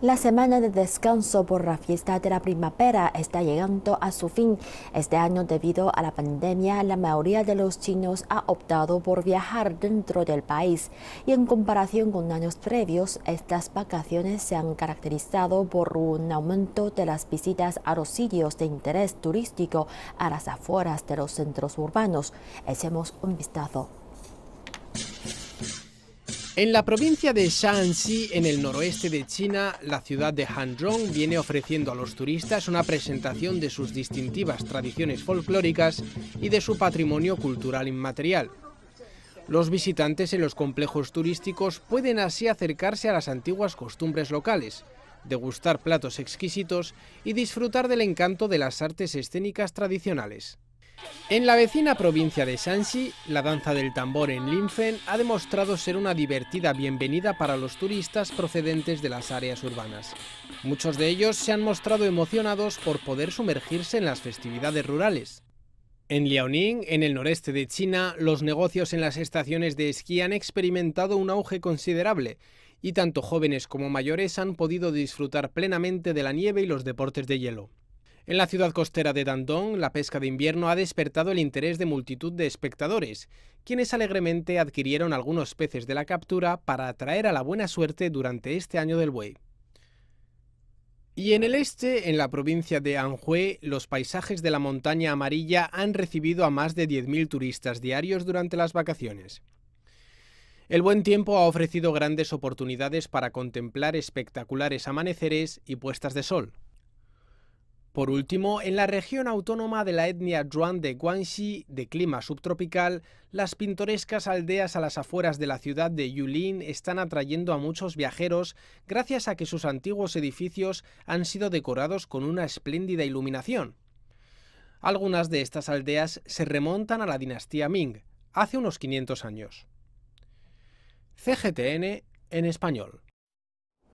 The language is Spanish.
La semana de descanso por la fiesta de la primavera está llegando a su fin. Este año, debido a la pandemia, la mayoría de los chinos ha optado por viajar dentro del país y en comparación con años previos, estas vacaciones se han caracterizado por un aumento de las visitas a los sitios de interés turístico a las afueras de los centros urbanos. Echemos un vistazo. En la provincia de Shaanxi, en el noroeste de China, la ciudad de Hanzhong viene ofreciendo a los turistas una presentación de sus distintivas tradiciones folclóricas y de su patrimonio cultural inmaterial. Los visitantes en los complejos turísticos pueden así acercarse a las antiguas costumbres locales, degustar platos exquisitos y disfrutar del encanto de las artes escénicas tradicionales. En la vecina provincia de Shanxi, la danza del tambor en Linfen ha demostrado ser una divertida bienvenida para los turistas procedentes de las áreas urbanas. Muchos de ellos se han mostrado emocionados por poder sumergirse en las festividades rurales. En Liaoning, en el noreste de China, los negocios en las estaciones de esquí han experimentado un auge considerable y tanto jóvenes como mayores han podido disfrutar plenamente de la nieve y los deportes de hielo. En la ciudad costera de Dandong, la pesca de invierno ha despertado el interés de multitud de espectadores, quienes alegremente adquirieron algunos peces de la captura para atraer a la buena suerte durante este año del buey. Y en el este, en la provincia de Anhui, los paisajes de la montaña amarilla han recibido a más de 10.000 turistas diarios durante las vacaciones. El buen tiempo ha ofrecido grandes oportunidades para contemplar espectaculares amaneceres y puestas de sol. Por último, en la región autónoma de la etnia Zhuang de Guangxi, de clima subtropical, las pintorescas aldeas a las afueras de la ciudad de Yulin están atrayendo a muchos viajeros gracias a que sus antiguos edificios han sido decorados con una espléndida iluminación. Algunas de estas aldeas se remontan a la dinastía Ming, hace unos 500 años. CGTN en español.